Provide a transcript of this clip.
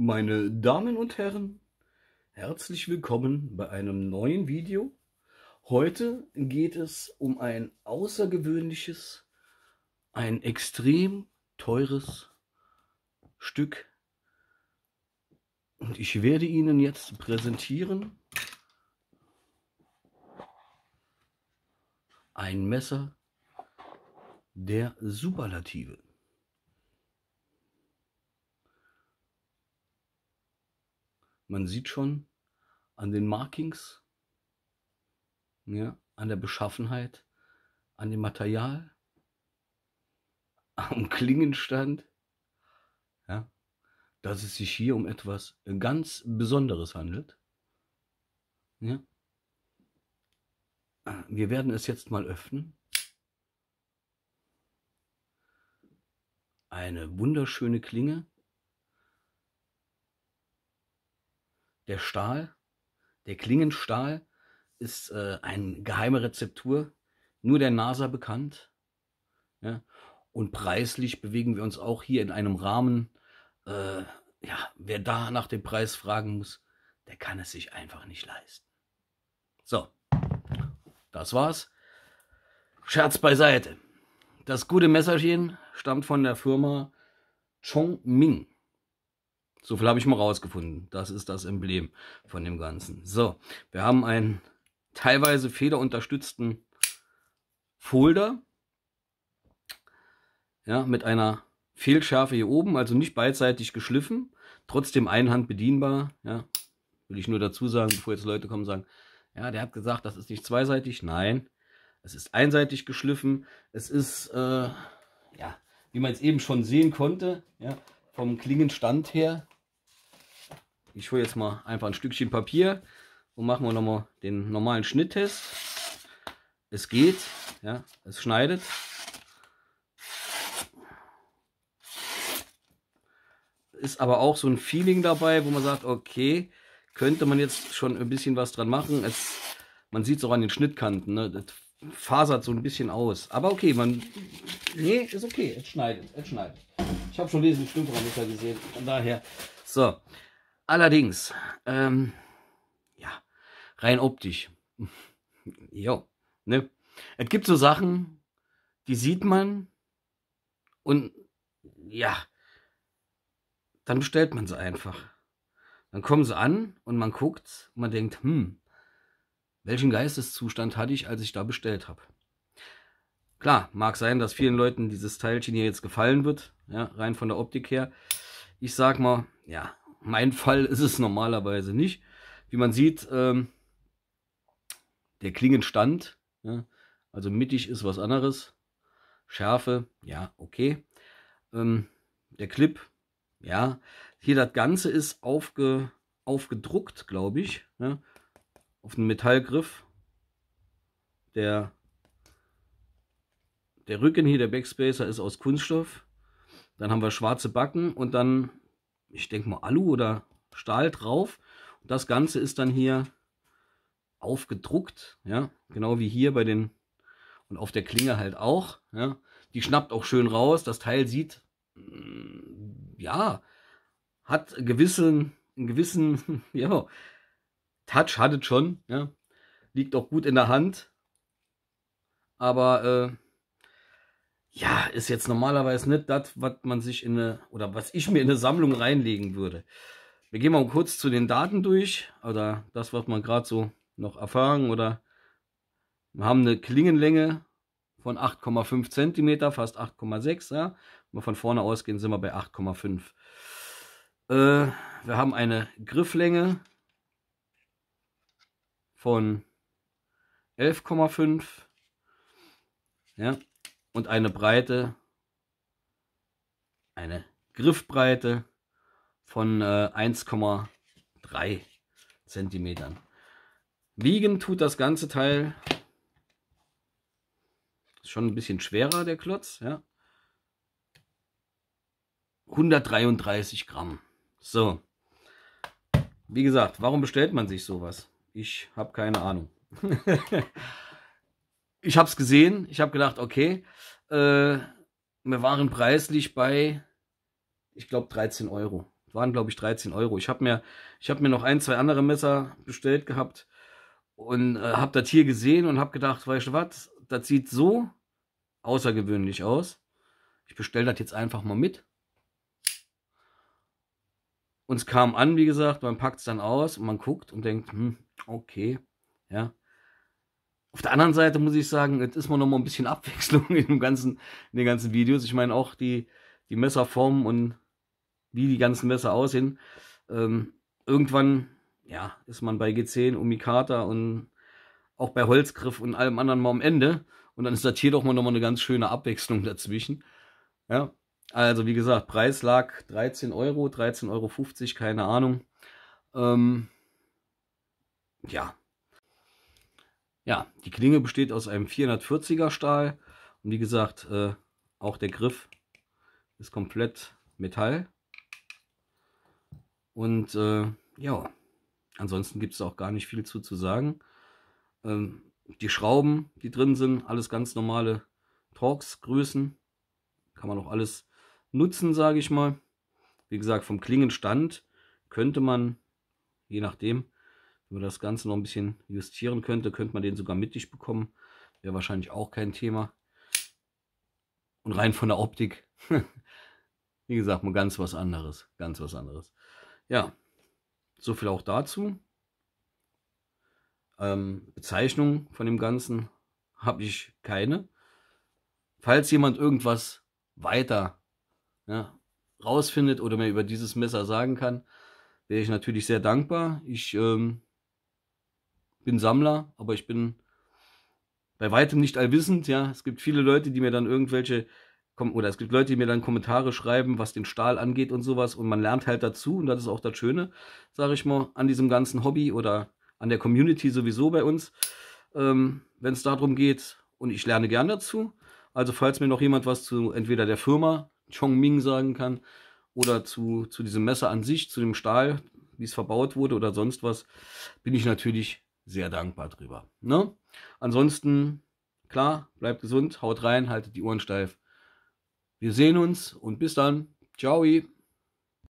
Meine Damen und Herren, herzlich willkommen bei einem neuen Video. Heute geht es um ein außergewöhnliches, ein extrem teures Stück. Und ich werde Ihnen jetzt präsentieren ein Messer der Superlative. Man sieht schon an den Markings, ja, an der Beschaffenheit, an dem Material, am Klingenstand, ja, dass es sich hier um etwas ganz Besonderes handelt. Ja. Wir werden es jetzt mal öffnen. Eine wunderschöne Klinge. Der Stahl, der Klingenstahl, ist äh, eine geheime Rezeptur, nur der NASA bekannt. Ja? Und preislich bewegen wir uns auch hier in einem Rahmen. Äh, ja, wer da nach dem Preis fragen muss, der kann es sich einfach nicht leisten. So, das war's. Scherz beiseite. Das gute Messerchen stammt von der Firma Chongming. So viel habe ich mal rausgefunden. Das ist das Emblem von dem Ganzen. So, wir haben einen teilweise federunterstützten Folder. Ja, mit einer Fehlschärfe hier oben, also nicht beidseitig geschliffen. Trotzdem Einhand bedienbar. Ja, will ich nur dazu sagen, bevor jetzt Leute kommen und sagen, ja, der hat gesagt, das ist nicht zweiseitig. Nein, es ist einseitig geschliffen. Es ist, äh, ja, wie man es eben schon sehen konnte, ja, vom Klingenstand her, ich hole jetzt mal einfach ein Stückchen Papier und machen wir nochmal den normalen Schnitttest. Es geht, ja, es schneidet. Ist aber auch so ein Feeling dabei, wo man sagt, okay, könnte man jetzt schon ein bisschen was dran machen. Es, man sieht es auch an den Schnittkanten, ne? das fasert so ein bisschen aus. Aber okay, man, nee, ist okay, es schneidet, es schneidet. Ich habe schon diesen Stimmbrandiger gesehen, von daher. So, Allerdings, ähm, ja, rein optisch. jo, ne? Es gibt so Sachen, die sieht man und ja, dann bestellt man sie einfach. Dann kommen sie an und man guckt und man denkt, hm, welchen Geisteszustand hatte ich, als ich da bestellt habe? Klar, mag sein, dass vielen Leuten dieses Teilchen hier jetzt gefallen wird, ja, rein von der Optik her. Ich sag mal, ja, mein Fall ist es normalerweise nicht. Wie man sieht, ähm, der Klingenstand, ja, also mittig ist was anderes. Schärfe, ja, okay. Ähm, der Clip, ja. Hier das Ganze ist aufge, aufgedruckt, glaube ich, ja, auf den Metallgriff. Der, der Rücken hier, der Backspacer, ist aus Kunststoff. Dann haben wir schwarze Backen und dann ich denke mal, Alu oder Stahl drauf. Und das Ganze ist dann hier aufgedruckt, ja, genau wie hier bei den und auf der Klinge halt auch, ja. Die schnappt auch schön raus, das Teil sieht, mm, ja, hat gewissen, einen gewissen, ja, Touch hat es schon, ja. Liegt auch gut in der Hand, aber äh, ja, ist jetzt normalerweise nicht das, was man sich in eine, oder was ich mir in eine Sammlung reinlegen würde. Wir gehen mal kurz zu den Daten durch, oder das, was man gerade so noch erfahren, oder wir haben eine Klingenlänge von 8,5 cm, fast 8,6, ja. Wenn wir von vorne ausgehen, sind wir bei 8,5. Äh, wir haben eine Grifflänge von 11,5. Ja, und eine Breite, eine Griffbreite von äh, 1,3 cm. Wiegen tut das ganze Teil ist schon ein bisschen schwerer, der Klotz, ja. 133 Gramm. So. Wie gesagt, warum bestellt man sich sowas? Ich habe keine Ahnung. ich habe es gesehen, ich habe gedacht, okay, äh, wir waren preislich bei, ich glaube, 13 Euro. Waren, glaube ich, 13 Euro. Ich habe mir, hab mir noch ein, zwei andere Messer bestellt gehabt und äh, habe das hier gesehen und habe gedacht, weißt du was, das sieht so außergewöhnlich aus. Ich bestelle das jetzt einfach mal mit. Und es kam an, wie gesagt, man packt es dann aus und man guckt und denkt, hm, okay, ja, auf der anderen Seite muss ich sagen, jetzt ist man noch mal ein bisschen Abwechslung in, dem ganzen, in den ganzen Videos. Ich meine auch die, die Messerformen und wie die ganzen Messer aussehen. Ähm, irgendwann ja, ist man bei G10, Umikata und auch bei Holzgriff und allem anderen mal am Ende. Und dann ist das hier doch mal nochmal eine ganz schöne Abwechslung dazwischen. Ja, also wie gesagt, Preis lag 13 Euro, 13,50 Euro, keine Ahnung. Ähm, ja, ja, die Klinge besteht aus einem 440er Stahl und wie gesagt, äh, auch der Griff ist komplett Metall. Und äh, ja, ansonsten gibt es auch gar nicht viel zu, zu sagen. Ähm, die Schrauben, die drin sind, alles ganz normale Torx Größen. Kann man auch alles nutzen, sage ich mal. Wie gesagt, vom Klingenstand könnte man, je nachdem, wenn man das Ganze noch ein bisschen justieren könnte, könnte man den sogar mittig bekommen. Wäre wahrscheinlich auch kein Thema. Und rein von der Optik, wie gesagt, mal ganz was anderes. Ganz was anderes. Ja, so viel auch dazu. Ähm, Bezeichnung von dem Ganzen habe ich keine. Falls jemand irgendwas weiter ja, rausfindet oder mir über dieses Messer sagen kann, wäre ich natürlich sehr dankbar. Ich ähm, bin Sammler, aber ich bin bei weitem nicht allwissend, ja. Es gibt viele Leute, die mir dann irgendwelche oder es gibt Leute, die mir dann Kommentare schreiben, was den Stahl angeht und sowas und man lernt halt dazu und das ist auch das Schöne, sage ich mal, an diesem ganzen Hobby oder an der Community sowieso bei uns, ähm, wenn es darum geht und ich lerne gern dazu. Also falls mir noch jemand was zu entweder der Firma Chongming sagen kann oder zu, zu diesem Messer an sich, zu dem Stahl, wie es verbaut wurde oder sonst was, bin ich natürlich sehr dankbar drüber. Ne? Ansonsten, klar, bleibt gesund, haut rein, haltet die Ohren steif. Wir sehen uns und bis dann. Ciao.